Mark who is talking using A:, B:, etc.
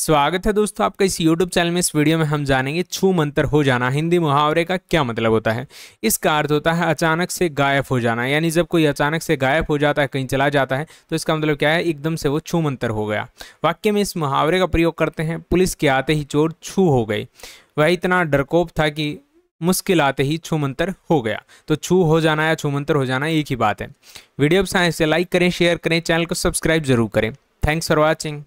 A: स्वागत है दोस्तों आपका इस YouTube चैनल में इस वीडियो में हम जानेंगे छू मंतर हो जाना हिंदी मुहावरे का क्या मतलब होता है इसका अर्थ होता है अचानक से गायब हो जाना यानी जब कोई अचानक से गायब हो जाता है कहीं चला जाता है तो इसका मतलब क्या है एकदम से वो छू मंतर हो गया वाक्य में इस मुहावरे का प्रयोग करते हैं पुलिस के आते ही चोर छू हो गई वह इतना डरकोप था कि मुश्किल आते ही छू मंत्र हो गया तो छू हो जाना या छू मंत्र हो जाना एक ही बात है वीडियो पसंद तो इसे लाइक करें शेयर करें चैनल को सब्सक्राइब जरूर करें थैंक्स फॉर वॉचिंग